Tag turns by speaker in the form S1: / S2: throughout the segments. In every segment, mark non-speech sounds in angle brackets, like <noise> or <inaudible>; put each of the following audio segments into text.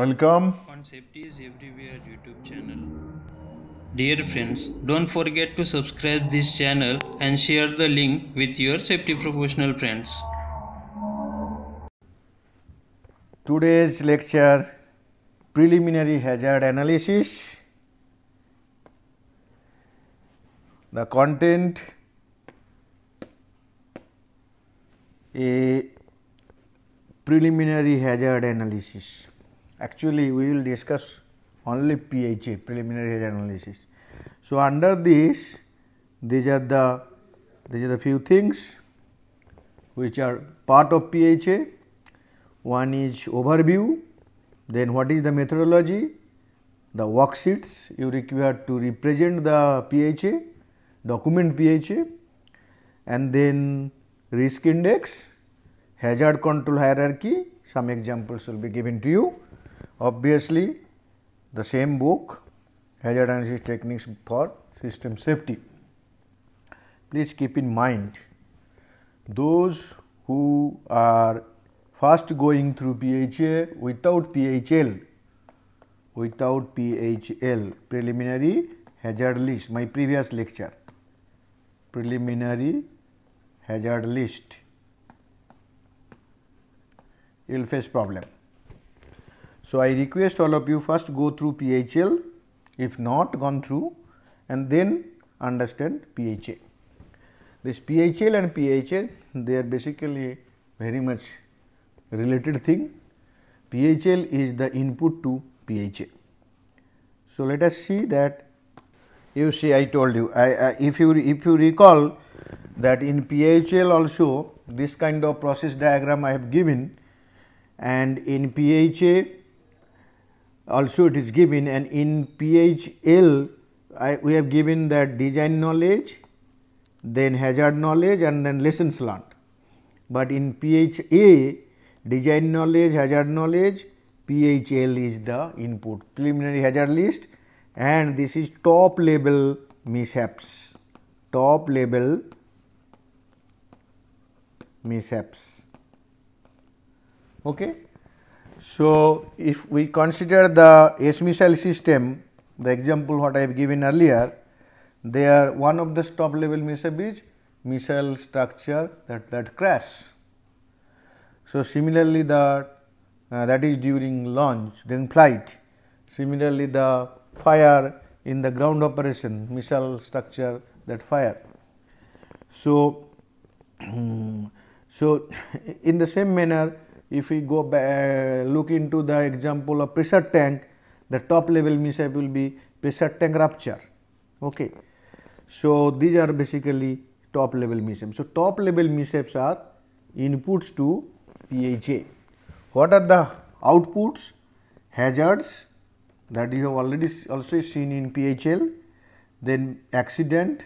S1: Welcome on Safety is Everywhere YouTube channel. Dear friends, don't forget to subscribe this channel and share the link with your safety professional friends. Today's lecture preliminary hazard analysis. The content a preliminary hazard analysis actually we will discuss only PHA preliminary hedge analysis. So, under this these are the these are the few things which are part of PHA. One is overview, then what is the methodology, the worksheets you require to represent the PHA, document PHA and then risk index, hazard control hierarchy, some examples will be given to you. Obviously, the same book hazard analysis techniques for system safety. Please keep in mind those who are first going through PHA without PHL without PHL preliminary hazard list my previous lecture preliminary hazard list you will face problem. So, I request all of you first go through PHL if not gone through and then understand PHA. This PHL and PHA they are basically very much related thing. PHL is the input to PHA. So, let us see that you see I told you I, I, if you if you recall that in PHL also this kind of process diagram I have given and in PHA also it is given and in PHL I, we have given that design knowledge, then hazard knowledge and then lessons learned. But in PHA design knowledge, hazard knowledge, PHL is the input preliminary hazard list and this is top level mishaps, top level mishaps. Okay. So, if we consider the S missile system, the example what I have given earlier, there one of the stop level missile is missile structure that, that crash. So, similarly the uh, that is during launch, during flight. Similarly, the fire in the ground operation, missile structure that fire. So, <clears throat> so in the same manner if we go back, uh, look into the example of pressure tank, the top level mishap will be pressure tank rupture. Okay. So, these are basically top level mishaps. So, top level mishaps are inputs to PHA. What are the outputs? Hazards that you have already also seen in PHL, then accident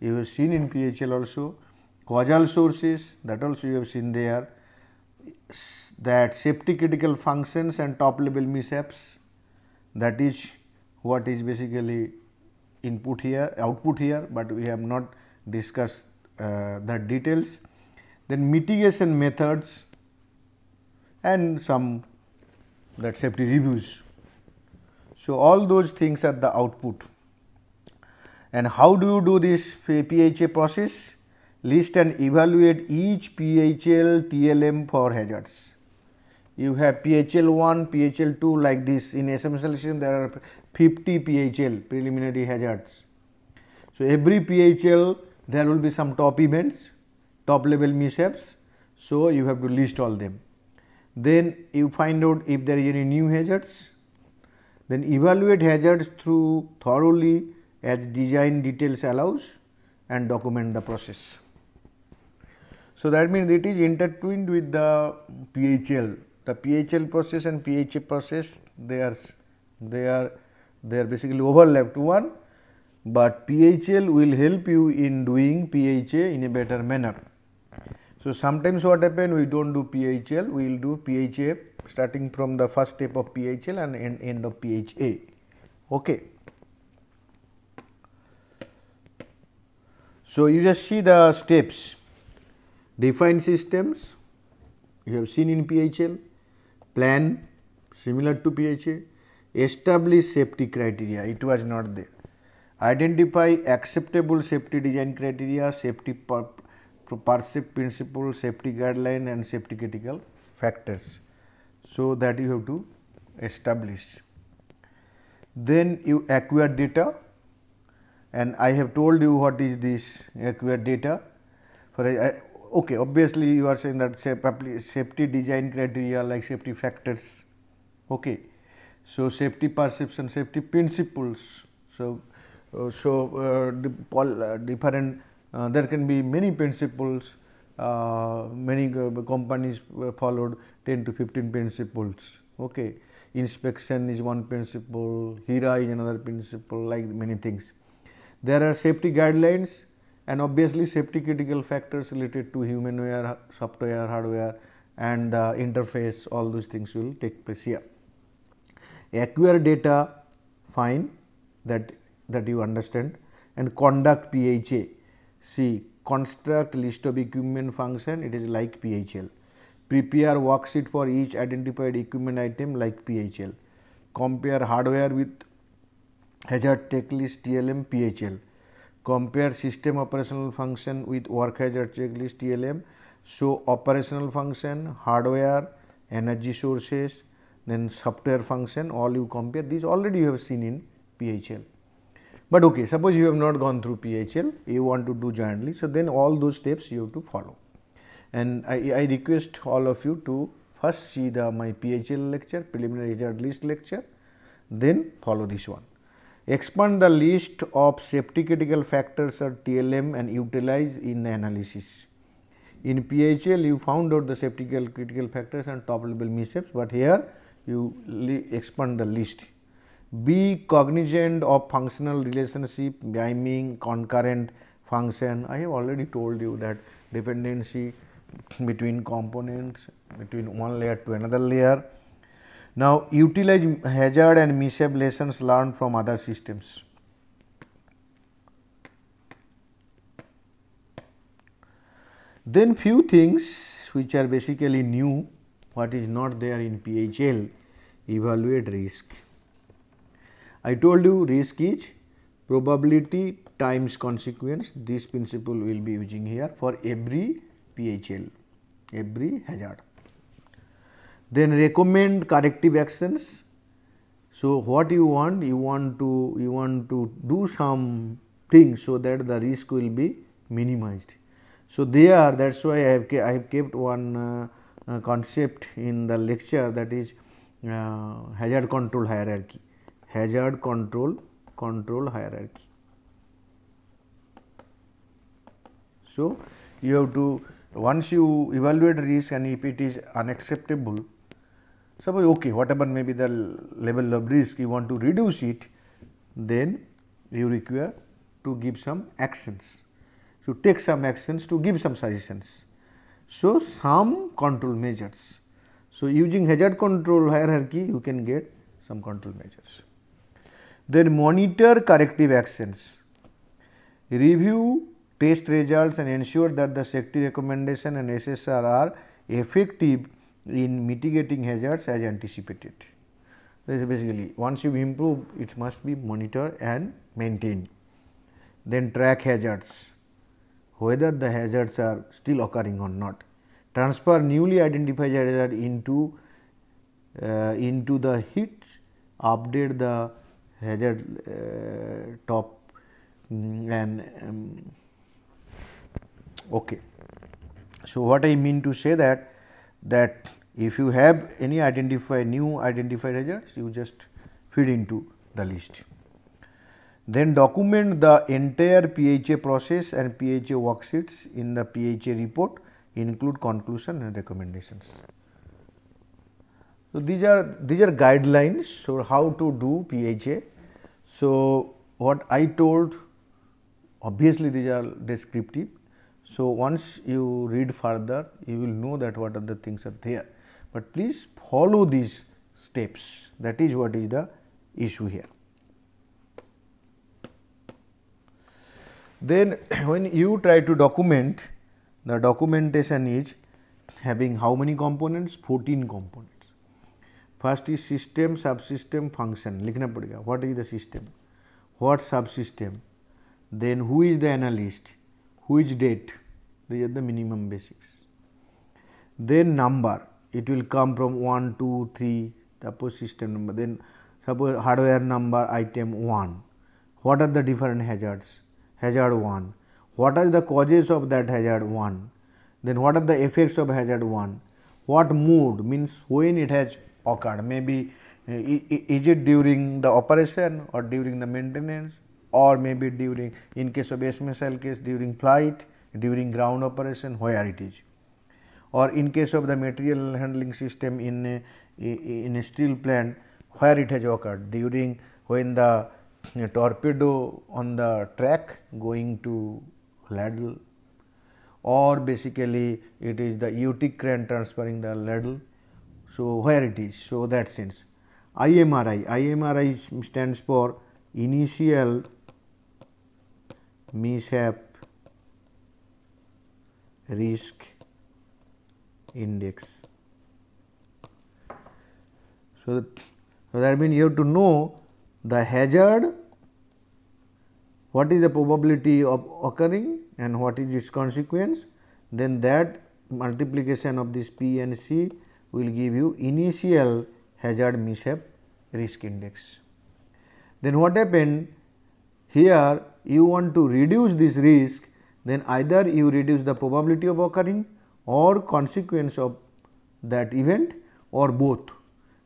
S1: you have seen in PHL also, causal sources that also you have seen there, that safety critical functions and top level mishaps that is what is basically input here output here, but we have not discussed uh, the details. Then mitigation methods and some that safety reviews. So, all those things are the output and how do you do this PHA process? list and evaluate each PHL TLM for hazards. You have PHL 1, PHL 2 like this in SMSL system there are 50 PHL preliminary hazards. So, every PHL there will be some top events, top level mishaps. So, you have to list all them. Then you find out if there is any new hazards, then evaluate hazards through thoroughly as design details allows and document the process. So, that means it is intertwined with the PHL, the PHL process and PHA process they are they are they are basically overlapped one, but PHL will help you in doing PHA in a better manner. So, sometimes what happen we do not do PHL, we will do PHA starting from the first step of PHL and end, end of PHA. Okay. So, you just see the steps Defined systems you have seen in PHL, plan similar to PHA, establish safety criteria it was not there. Identify acceptable safety design criteria, safety perceived principle, safety guideline and safety critical factors. So, that you have to establish. Then you acquire data and I have told you what is this acquire data. For okay obviously you are saying that safety design criteria like safety factors okay so safety perception safety principles so uh, so uh, uh different uh, there can be many principles uh, many uh, companies followed 10 to 15 principles okay inspection is one principle hira is another principle like many things there are safety guidelines and obviously safety critical factors related to humanware, software, hardware and the interface all those things will take place here. Acquire data fine that, that you understand and conduct PHA see construct list of equipment function it is like PHL. Prepare worksheet for each identified equipment item like PHL. Compare hardware with hazard checklist TLM PHL compare system operational function with work hazard checklist TLM. So, operational function, hardware, energy sources, then software function all you compare these already you have seen in PHL. But okay, suppose you have not gone through PHL, you want to do jointly. So, then all those steps you have to follow and I, I request all of you to first see the my PHL lecture, preliminary hazard list lecture, then follow this one. Expand the list of safety critical factors or TLM and utilize in the analysis. In PHL, you found out the safety critical factors and top level missteps, but here you expand the list. Be cognizant of functional relationship, mean, concurrent function. I have already told you that dependency between components, between one layer to another layer, now, utilize hazard and mishap lessons learned from other systems. Then few things which are basically new, what is not there in PHL, evaluate risk. I told you risk is probability times consequence, this principle will be using here for every PHL, every hazard. Then recommend corrective actions. So, what you want? You want to you want to do some things so that the risk will be minimized. So, there that is why I have I have kept one uh, uh, concept in the lecture that is uh, hazard control hierarchy, hazard control control hierarchy. So, you have to once you evaluate risk and if it is unacceptable Suppose okay, whatever may be the level of risk you want to reduce it, then you require to give some actions. to take some actions to give some suggestions. So, some control measures. So, using hazard control hierarchy you can get some control measures. Then monitor corrective actions, review test results and ensure that the safety recommendation and SSR are effective in mitigating hazards as anticipated. That is basically once you improve it must be monitored and maintained. Then track hazards whether the hazards are still occurring or not. Transfer newly identified hazard into uh, into the heat update the hazard uh, top mm, and um, okay. So, what I mean to say that that if you have any identify new identified hazards, you just feed into the list. Then document the entire PHA process and PHA worksheets in the PHA report include conclusion and recommendations. So, these are these are guidelines for how to do PHA. So, what I told obviously these are descriptive so, once you read further, you will know that what other things are there, but please follow these steps that is what is the issue here. Then <clears throat> when you try to document, the documentation is having how many components? 14 components. First is system, subsystem, function. लिखना पड़ेगा what is the system, what subsystem, then who is the analyst, who is date, these are the minimum basics. Then number it will come from 1, 2, 3 suppose system number then suppose hardware number item 1. What are the different hazards? Hazard 1. What are the causes of that hazard 1? Then what are the effects of hazard 1? What mode means when it has occurred maybe uh, is it during the operation or during the maintenance or maybe during in case of S missile case during flight during ground operation where it is or in case of the material handling system in a, in a steel plant where it has occurred during when the torpedo on the track going to ladle or basically it is the UT crane transferring the ladle. So, where it is? So, that sense IMRI, IMRI stands for initial mishap risk index. So, that, so that means you have to know the hazard, what is the probability of occurring and what is its consequence, then that multiplication of this P and C will give you initial hazard mishap risk index. Then what happened here you want to reduce this risk then either you reduce the probability of occurring or consequence of that event or both.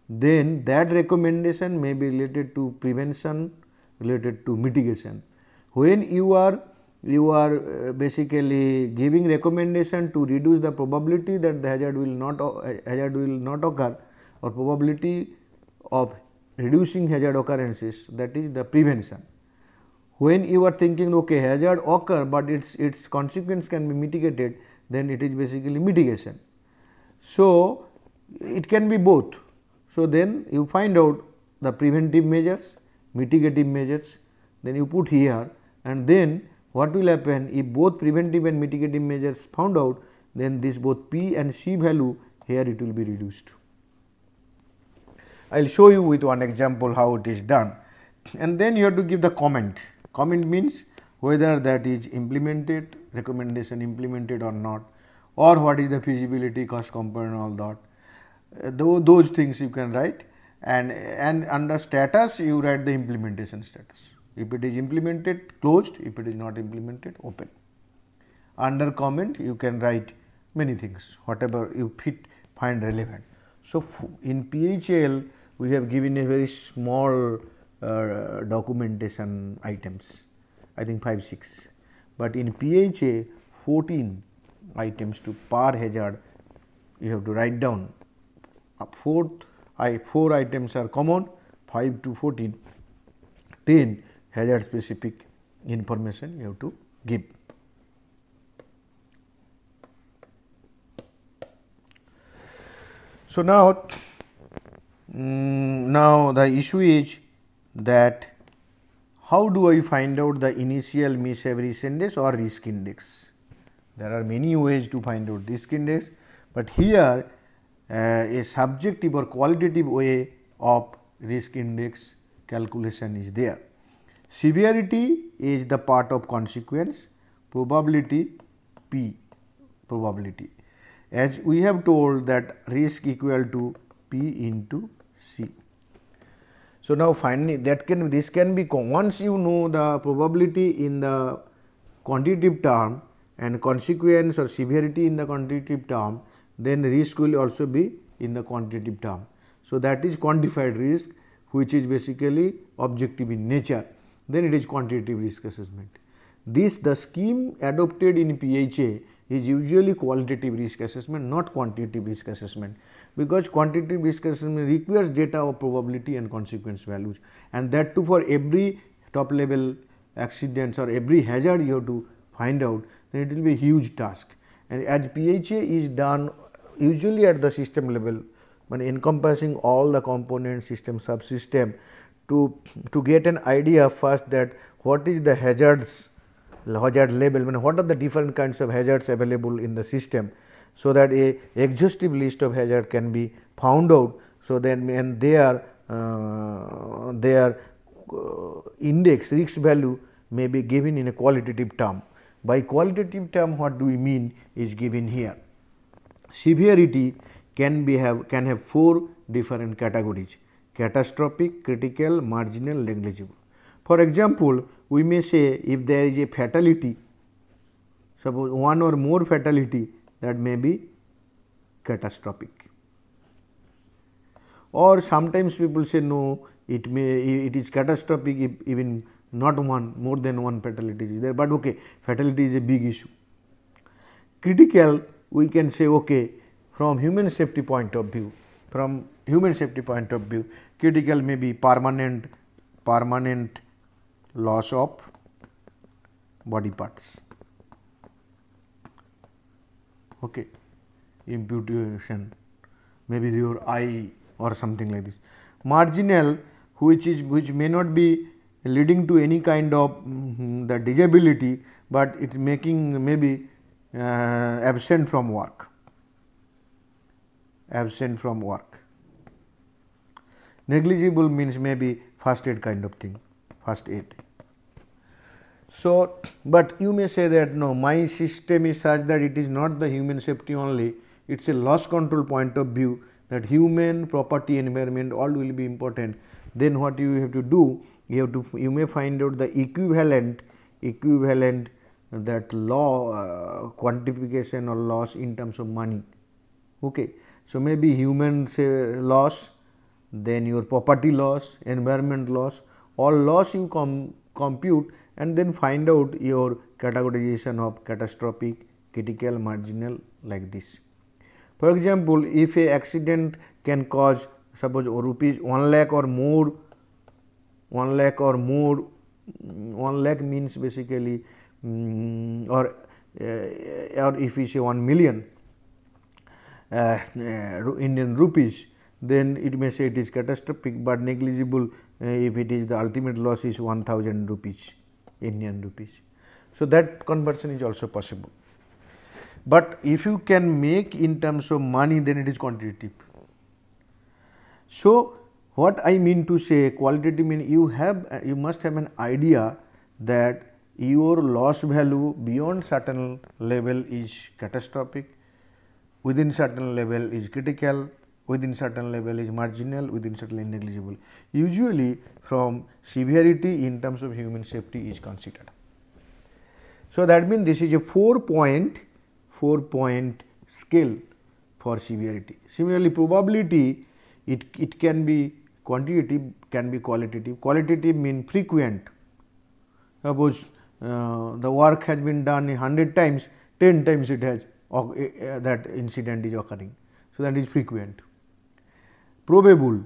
S1: Then that recommendation may be related to prevention, related to mitigation. When you are you are uh, basically giving recommendation to reduce the probability that the hazard will not uh, hazard will not occur or probability of reducing hazard occurrences that is the prevention when you are thinking okay hazard occur, but its its consequence can be mitigated then it is basically mitigation. So, it can be both. So, then you find out the preventive measures, mitigative measures then you put here and then what will happen if both preventive and mitigative measures found out then this both p and c value here it will be reduced. I will show you with one example how it is done and then you have to give the comment. Comment means whether that is implemented, recommendation implemented or not or what is the feasibility cost component all that. Uh, though those things you can write and, and under status you write the implementation status. If it is implemented closed, if it is not implemented open. Under comment you can write many things whatever you fit find relevant. So, in PHL we have given a very small uh, documentation items I think 5 6 but in PHA 14 items to par hazard you have to write down Up 4 I 4 items are common 5 to 14 10 hazard specific information you have to give. So, now, um, now the issue is that how do I find out the initial miss every index or risk index. There are many ways to find out risk index, but here uh, a subjective or qualitative way of risk index calculation is there. Severity is the part of consequence, probability P probability. As we have told that risk equal to P into so, now finally, that can this can be once you know the probability in the quantitative term and consequence or severity in the quantitative term, then risk will also be in the quantitative term. So, that is quantified risk which is basically objective in nature, then it is quantitative risk assessment. This the scheme adopted in PHA is usually qualitative risk assessment not quantitative risk assessment because quantitative discussion requires data of probability and consequence values and that too for every top level accidents or every hazard you have to find out then it will be a huge task and as PHA is done usually at the system level when encompassing all the component system subsystem to, to get an idea first that what is the hazards hazard level I what are the different kinds of hazards available in the system so that a exhaustive list of hazard can be found out. So, then and their uh, their uh, index risk value may be given in a qualitative term. By qualitative term what do we mean is given here. Severity can be have can have four different categories catastrophic, critical, marginal, negligible. For example, we may say if there is a fatality suppose one or more fatality that may be catastrophic. Or sometimes people say no, it may it is catastrophic if even not one more than one fatality is there, but okay fatality is a big issue. Critical we can say okay from human safety point of view, from human safety point of view critical may be permanent permanent loss of body parts okay imputation maybe your eye or something like this marginal which is which may not be leading to any kind of um, the disability, but it's making maybe uh, absent from work absent from work negligible means maybe first aid kind of thing first aid so, but you may say that no my system is such that it is not the human safety only it is a loss control point of view that human property environment all will be important. Then what you have to do you have to you may find out the equivalent equivalent that law uh, quantification or loss in terms of money. Okay. So, maybe human say, loss then your property loss environment loss all loss you com compute and then find out your categorization of catastrophic, critical, marginal like this. For example, if a accident can cause suppose rupees 1 lakh or more, 1 lakh or more, mm, 1 lakh means basically um, or uh, or if you say 1 million uh, uh, Indian rupees, then it may say it is catastrophic, but negligible uh, if it is the ultimate loss is 1000 rupees. Indian rupees. So, that conversion is also possible. But if you can make in terms of money then it is quantitative. So, what I mean to say qualitative mean you have uh, you must have an idea that your loss value beyond certain level is catastrophic, within certain level is critical within certain level is marginal, within certain negligible. Usually from severity in terms of human safety is considered. So, that means this is a 4 point 4 point scale for severity. Similarly, probability it, it can be quantitative can be qualitative, qualitative mean frequent. Suppose uh, the work has been done 100 times, 10 times it has uh, that incident is occurring. So, that is frequent probable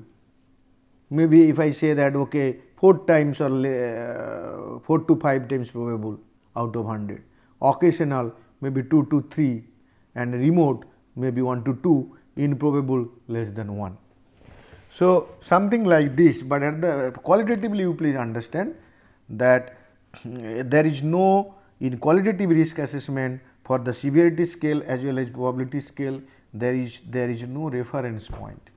S1: maybe if I say that okay 4 times or uh, 4 to 5 times probable out of 100, occasional maybe 2 to 3 and remote maybe 1 to 2, improbable less than 1. So, something like this, but at the qualitatively you please understand that <clears throat> there is no in qualitative risk assessment for the severity scale as well as probability scale there is there is no reference point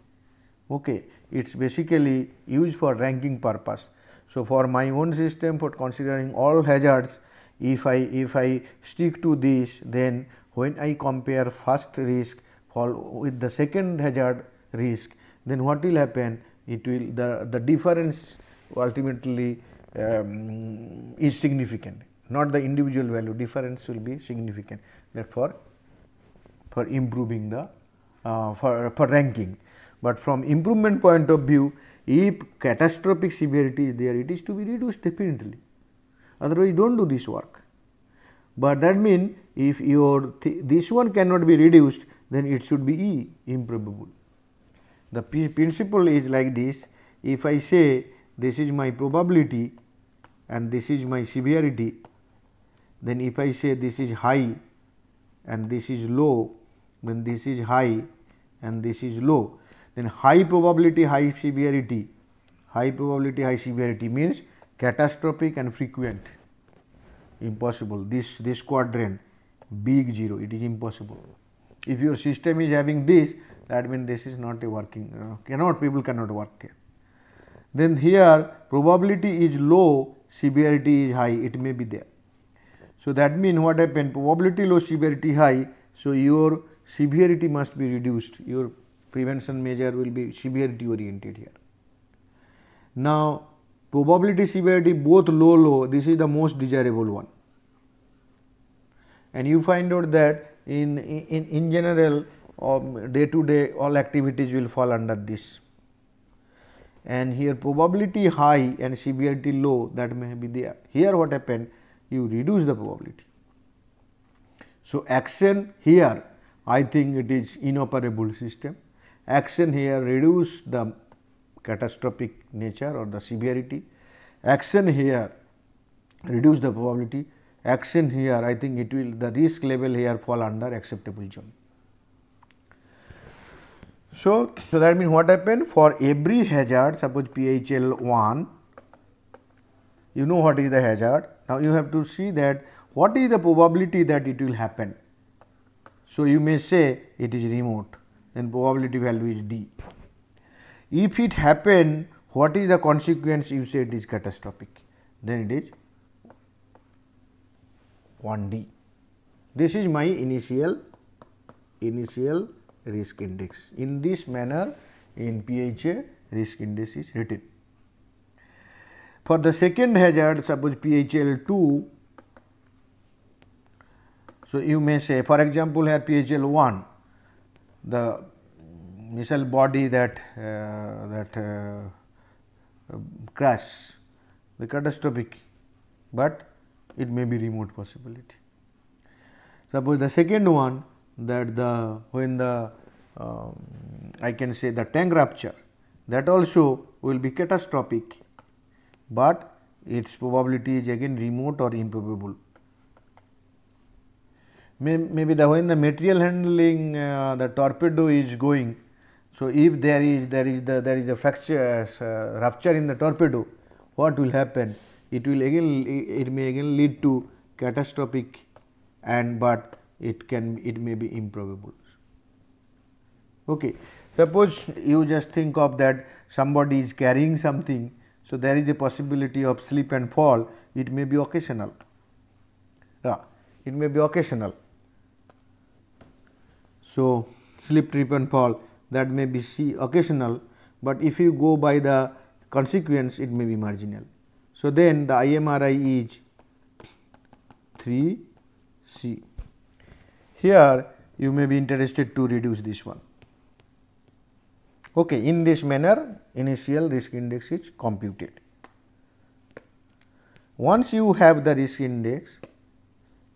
S1: okay it's basically used for ranking purpose so for my own system for considering all hazards if i if i stick to this then when i compare first risk for with the second hazard risk then what will happen it will the the difference ultimately um, is significant not the individual value difference will be significant therefore for improving the uh, for for ranking but from improvement point of view, if catastrophic severity is there, it is to be reduced definitely. Otherwise, do not do this work. But that means, if your th this one cannot be reduced, then it should be E improbable. The principle is like this, if I say this is my probability and this is my severity, then if I say this is high and this is low, then this is high and this is low. Then high probability high severity, high probability high severity means catastrophic and frequent, impossible. This, this quadrant big 0, it is impossible. If your system is having this, that means this is not a working, uh, cannot, people cannot work here. Then here probability is low, severity is high, it may be there. So, that means what happened probability low severity high. So, your severity must be reduced your prevention measure will be severity oriented here. Now, probability severity both low low this is the most desirable one and you find out that in, in, in general um, day to day all activities will fall under this and here probability high and severity low that may be there. Here what happened you reduce the probability. So, action here I think it is inoperable system action here reduce the catastrophic nature or the severity, action here reduce the probability, action here I think it will the risk level here fall under acceptable zone. So, so that means what happened for every hazard suppose PHL 1 you know what is the hazard now you have to see that what is the probability that it will happen. So, you may say it is remote then probability value is d. If it happen, what is the consequence you say it is catastrophic? Then it is 1 d. This is my initial initial risk index. In this manner, in PHA risk index is written. For the second hazard, suppose PHL 2, so you may say for example, here PHL 1, the missile body that uh, that uh, crash the catastrophic, but it may be remote possibility. Suppose the second one that the when the uh, I can say the tank rupture that also will be catastrophic, but its probability is again remote or improbable maybe the when the material handling uh, the torpedo is going, so if there is there is the there is a fracture uh, rupture in the torpedo, what will happen? It will again it may again lead to catastrophic, and but it can it may be improbable. Okay. Suppose you just think of that somebody is carrying something, so there is a possibility of slip and fall, it may be occasional, yeah, it may be occasional. So, slip trip and fall that may be occasional, but if you go by the consequence it may be marginal. So, then the IMRI is 3 C. Here you may be interested to reduce this one. Okay, in this manner initial risk index is computed. Once you have the risk index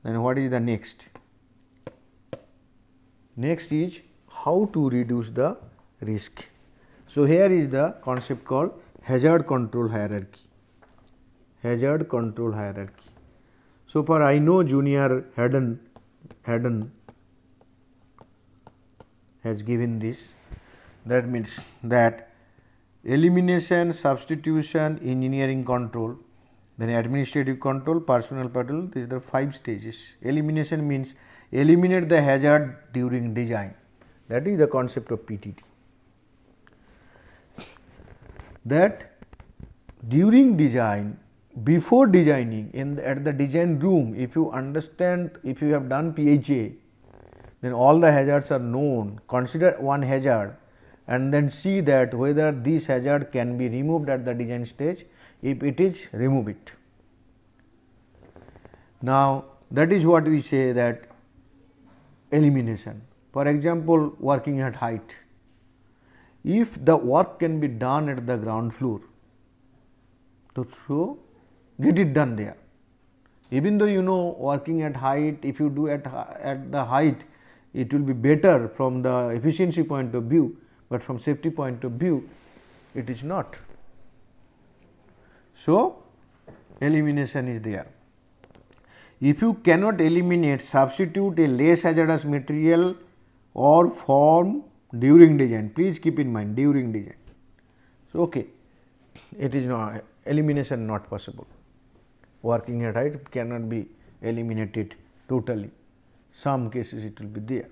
S1: then what is the next? Next is how to reduce the risk. So, here is the concept called hazard control hierarchy, hazard control hierarchy. So, far I know junior Haddon, Haddon has given this that means that elimination, substitution, engineering control, then administrative control, personal control these are the 5 stages. Elimination means eliminate the hazard during design that is the concept of PTD. That during design before designing in the, at the design room if you understand if you have done PHA then all the hazards are known consider one hazard and then see that whether this hazard can be removed at the design stage if it is remove it. Now, that is what we say that elimination. For example, working at height. If the work can be done at the ground floor, to so get it done there. Even though you know working at height, if you do at, at the height, it will be better from the efficiency point of view, but from safety point of view, it is not. So, elimination is there. If you cannot eliminate, substitute a less hazardous material or form during design. Please keep in mind during design. So, okay, it is not elimination not possible. Working at height cannot be eliminated totally. Some cases it will be there,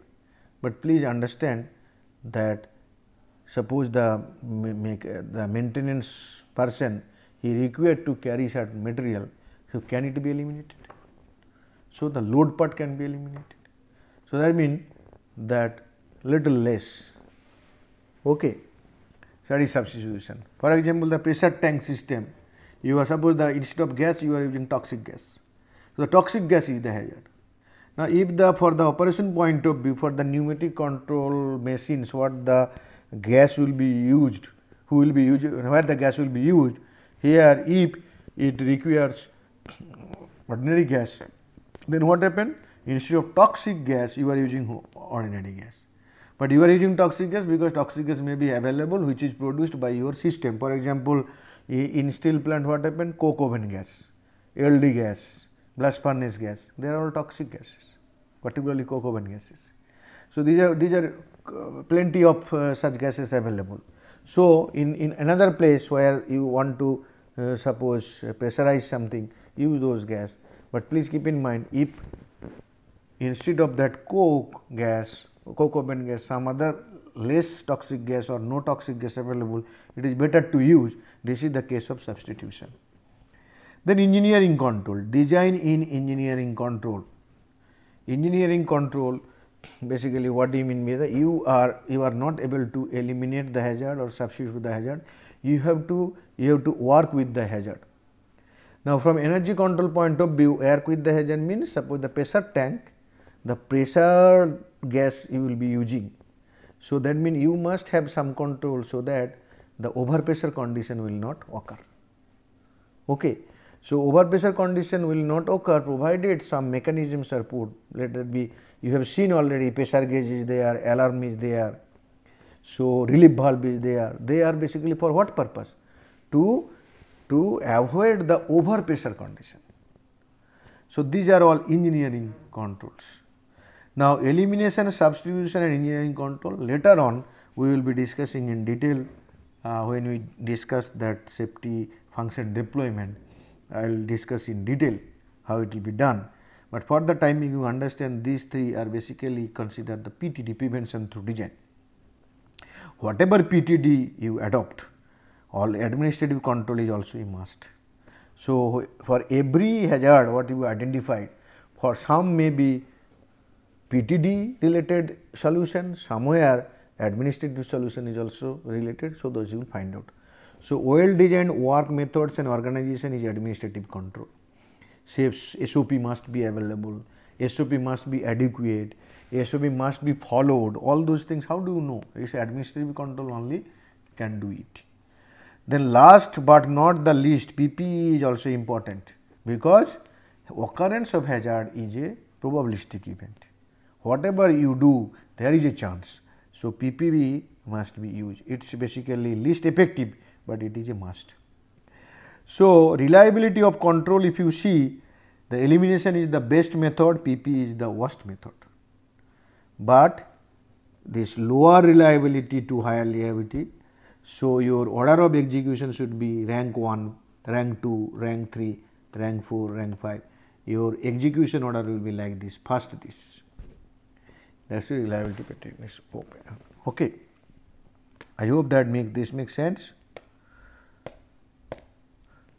S1: but please understand that suppose the make the maintenance person he required to carry certain material, so can it be eliminated? So, the load part can be eliminated. So, that means that little less. Okay. So, that is substitution. For example, the pressure tank system, you are suppose the instead of gas you are using toxic gas. So, the toxic gas is the hazard. Now, if the for the operation point of view for the pneumatic control machines what the gas will be used, who will be used, where the gas will be used, here if it requires ordinary gas then what happened? Instead of toxic gas, you are using ordinary gas. But you are using toxic gas because toxic gas may be available which is produced by your system. For example, in steel plant what happened? Coke oven gas, LD gas, blast furnace gas, they are all toxic gases, particularly coke oven gases. So, these are these are uh, plenty of uh, such gases available. So, in, in another place where you want to uh, suppose uh, pressurize something, use those gas but please keep in mind if instead of that coke gas, coke open gas, some other less toxic gas or no toxic gas available, it is better to use. This is the case of substitution. Then engineering control, design in engineering control. Engineering control basically what do you mean by that? You are you are not able to eliminate the hazard or substitute the hazard. You have to you have to work with the hazard. Now, from energy control point of view air Kuitt-Huizen means suppose the pressure tank the pressure gas you will be using. So, that means you must have some control so that the overpressure condition will not occur. Okay. So, overpressure condition will not occur provided some mechanisms are put let it be you have seen already pressure gauge is there, alarm is there. So, relief valve is there, they are basically for what purpose? To to avoid the overpressure condition. So, these are all engineering controls. Now, elimination, substitution and engineering control later on we will be discussing in detail uh, when we discuss that safety function deployment. I will discuss in detail how it will be done, but for the time being you understand these three are basically considered the PTD prevention through design. Whatever PTD you adopt, all administrative control is also a must. So, for every hazard what you identified for some may be PTD related solution somewhere administrative solution is also related. So, those you will find out. So, well designed work methods and organization is administrative control. Shapes, SOP must be available, SOP must be adequate, SOP must be followed all those things how do you know it is administrative control only can do it. Then last but not the least PPE is also important because occurrence of hazard is a probabilistic event. Whatever you do there is a chance. So, PPE must be used it is basically least effective, but it is a must. So, reliability of control if you see the elimination is the best method PPE is the worst method, but this lower reliability to higher reliability so, your order of execution should be rank 1, rank 2, rank 3, rank 4, rank 5. Your execution order will be like this first this that is reliability pattern is open. Okay. I hope that make this make sense.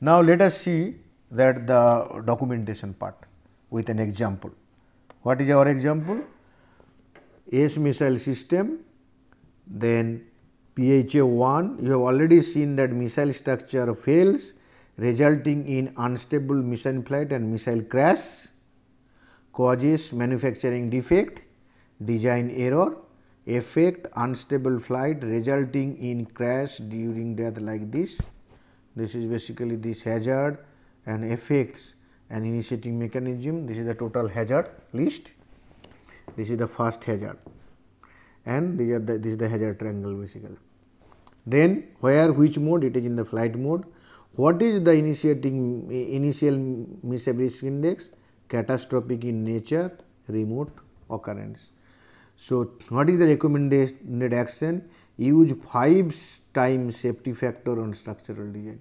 S1: Now, let us see that the documentation part with an example. What is our example? Ace missile system, then PHA 1, you have already seen that missile structure fails resulting in unstable missile flight and missile crash, causes manufacturing defect, design error, effect unstable flight resulting in crash during death like this. This is basically this hazard and effects and initiating mechanism. This is the total hazard list. This is the first hazard and these are the, this is the hazard triangle basically. Then where which mode it is in the flight mode. What is the initiating initial misability index? Catastrophic in nature, remote occurrence. So, what is the recommended action? Use 5 times safety factor on structural design.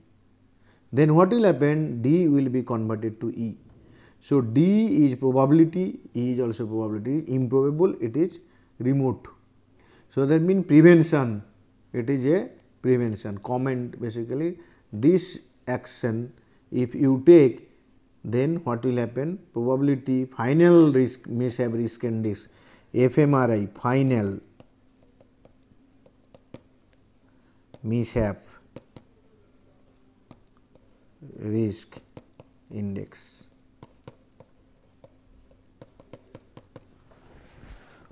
S1: Then what will happen? D will be converted to E. So, D is probability, E is also probability, improbable it is remote. So, that means prevention it is a prevention comment basically this action if you take then what will happen probability final risk miss have risk index FMRI final mishap risk index.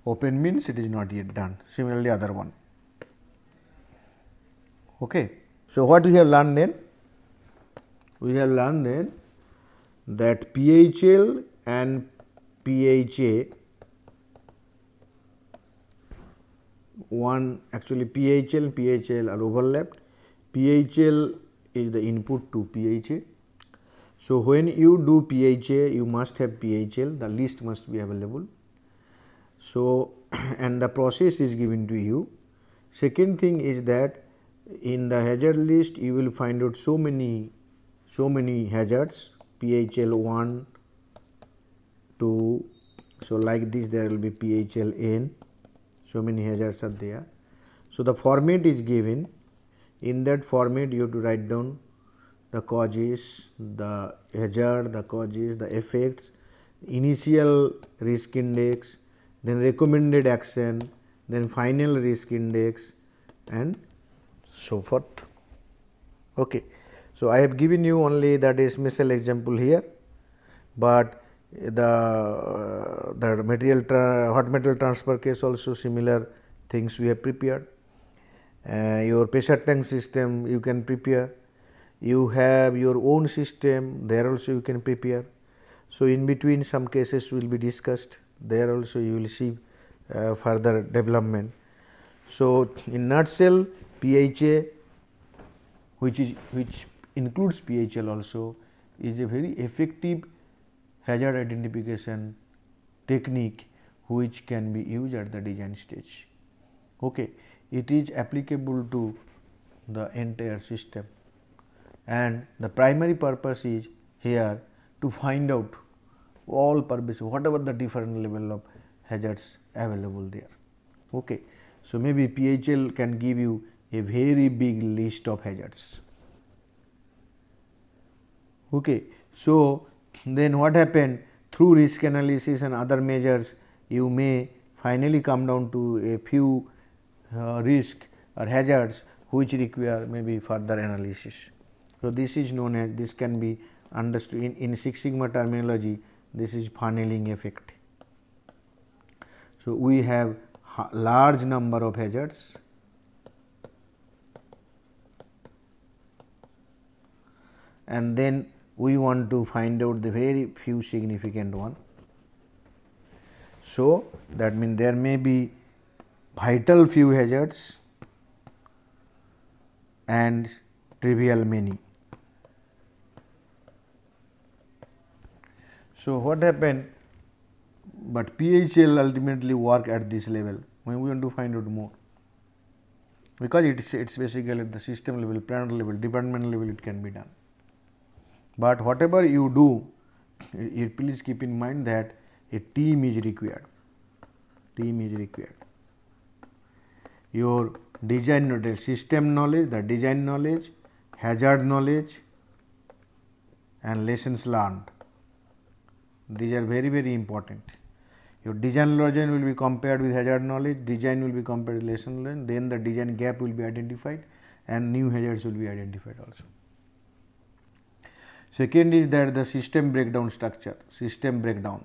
S1: Open means it is not yet done, similarly other one. Okay. So, what we have learned then? We have learned then that PHL and PHA one actually PHL PHL are overlapped PHL is the input to PHA. So, when you do PHA you must have PHL the list must be available. So, <clears throat> and the process is given to you. Second thing is that in the hazard list you will find out so many so many hazards PHL1 2 so like this there will be PHL n. so many hazards are there. So, the format is given in that format you have to write down the causes, the hazard, the causes, the effects, initial risk index, then recommended action, then final risk index and so forth. Okay. So, I have given you only that is missile example here, but the uh, the material hot metal transfer case also similar things we have prepared. Uh, your pressure tank system you can prepare, you have your own system there also you can prepare. So, in between some cases will be discussed there also you will see uh, further development. So, in nutshell PHA which is which includes PHL also is a very effective hazard identification technique which can be used at the design stage. Okay. It is applicable to the entire system and the primary purpose is here to find out all pervasive whatever the different level of hazards available there. Okay. So, maybe PHL can give you a very big list of hazards. Okay. So, then what happened through risk analysis and other measures you may finally come down to a few uh, risk or hazards which require maybe further analysis. So, this is known as this can be understood in, in Six Sigma terminology this is funneling effect. So, we have large number of hazards and then we want to find out the very few significant one. So, that means there may be vital few hazards and trivial many. So, what happened? But PHL ultimately work at this level when we want to find out more because it is it's basically at the system level, plant level, department level it can be done. But whatever you do, you please keep in mind that a team is required. Team is required. Your design knowledge, system knowledge, the design knowledge, hazard knowledge, and lessons learned. These are very very important. Your design knowledge will be compared with hazard knowledge, design will be compared with lesson learned, then the design gap will be identified and new hazards will be identified also. Second is that the system breakdown structure, system breakdown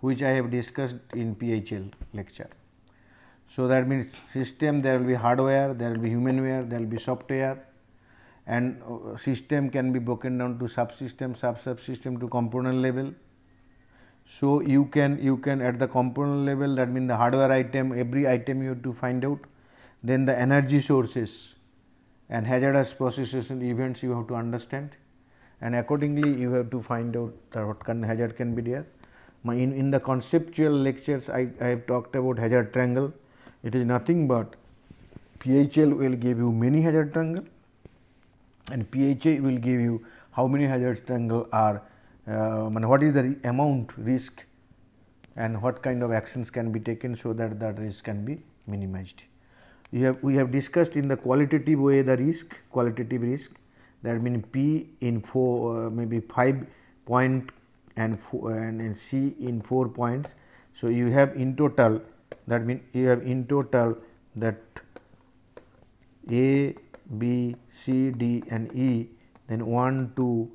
S1: which I have discussed in PHL lecture. So, that means system there will be hardware, there will be humanware, there will be software and uh, system can be broken down to subsystem, sub subsystem to component level. So, you can you can at the component level that means the hardware item every item you have to find out then the energy sources and hazardous processes and events you have to understand and accordingly you have to find out what kind of hazard can be there. My in, in the conceptual lectures I, I have talked about hazard triangle, it is nothing but PHL will give you many hazard triangle and PHA will give you how many hazard triangle are uh, and what is the amount risk and what kind of actions can be taken so that that risk can be minimized. Have, we have discussed in the qualitative way the risk, qualitative risk that means P in 4 uh, maybe 5 point and, four, and, and C in 4 points. So, you have in total that means you have in total that A, B, C, D and E then 1, 2,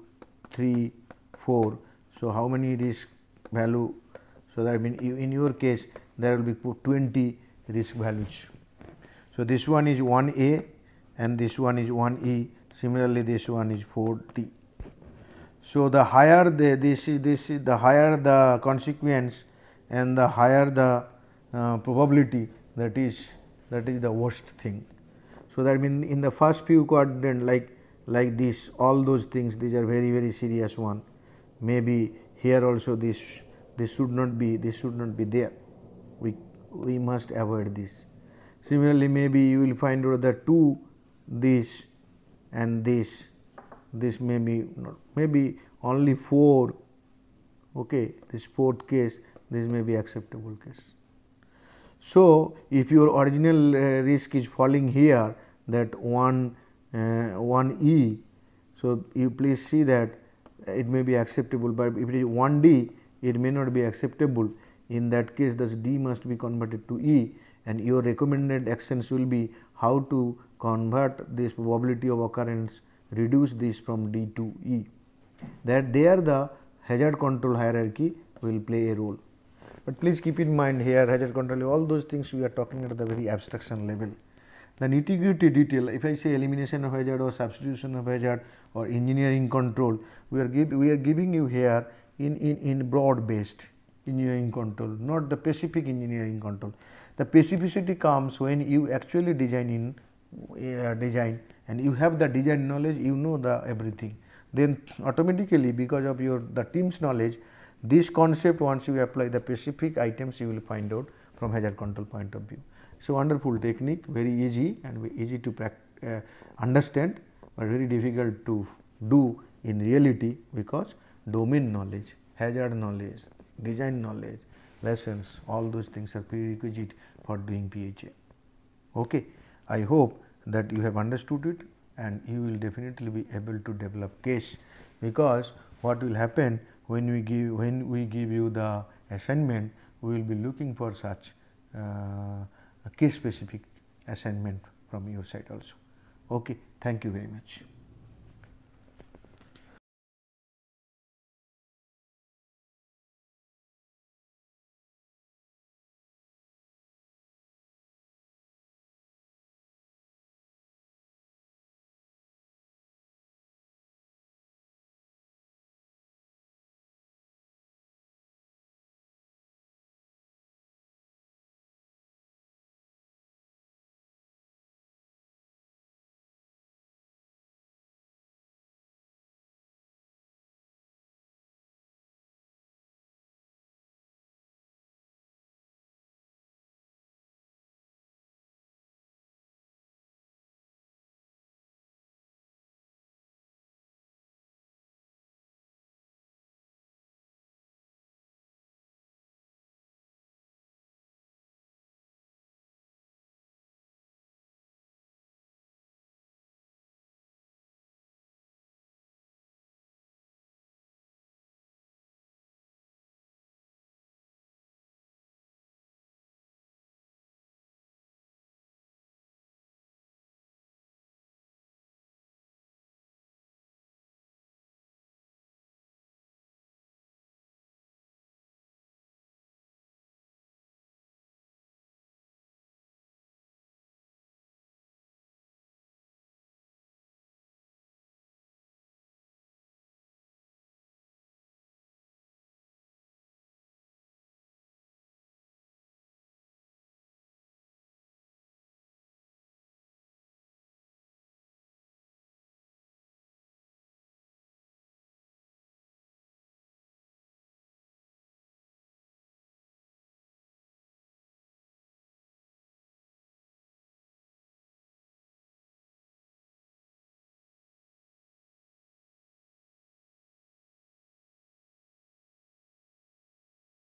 S1: 3, 4. So, how many risk value? So, that means in your case there will be 20 risk values. So, this one is 1 A and this one is 1 E similarly this one is 4 T. So, the higher the this this the higher the consequence and the higher the uh, probability that is that is the worst thing. So, that means in the first few quadrant like like this all those things these are very very serious one maybe here also this this should not be this should not be there we we must avoid this Similarly, maybe you will find out that 2 this and this, this may be not, maybe only 4 okay, this fourth case this may be acceptable case. So, if your original uh, risk is falling here that 1 uh, 1 E. So, you please see that it may be acceptable, but if it is 1 D it may not be acceptable in that case this D must be converted to E and your recommended actions will be how to convert this probability of occurrence reduce this from D to E that there the hazard control hierarchy will play a role. But please keep in mind here hazard control all those things we are talking at the very abstraction level. The nitty gritty detail if I say elimination of hazard or substitution of hazard or engineering control we are, give, we are giving you here in, in, in broad based engineering control not the specific engineering control. The specificity comes when you actually design in uh, design and you have the design knowledge, you know the everything. Then automatically because of your the team's knowledge, this concept once you apply the specific items you will find out from hazard control point of view. So, wonderful technique very easy and easy to uh, understand, but very difficult to do in reality because domain knowledge, hazard knowledge, design knowledge lessons all those things are prerequisite for doing PHA. Okay. I hope that you have understood it and you will definitely be able to develop case because what will happen when we give when we give you the assignment we will be looking for such uh, case specific assignment from your side also. Okay, thank you very much.